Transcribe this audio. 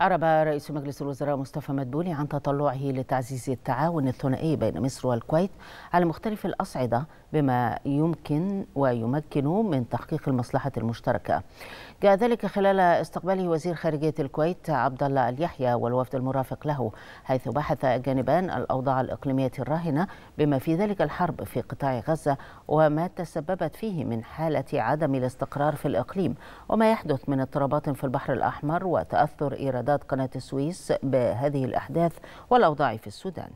أعرب رئيس مجلس الوزراء مصطفى مدبولي عن تطلعه لتعزيز التعاون الثنائي بين مصر والكويت على مختلف الأصعدة بما يمكن ويمكن من تحقيق المصلحة المشتركة. جاء ذلك خلال استقباله وزير خارجية الكويت عبد الله اليحيى والوفد المرافق له حيث بحث جانبان الأوضاع الإقليمية الراهنة بما في ذلك الحرب في قطاع غزة وما تسببت فيه من حالة عدم الاستقرار في الإقليم وما يحدث من اضطرابات في البحر الأحمر وتأثر إيران إعداد قناة السويس بهذه الأحداث والأوضاع في السودان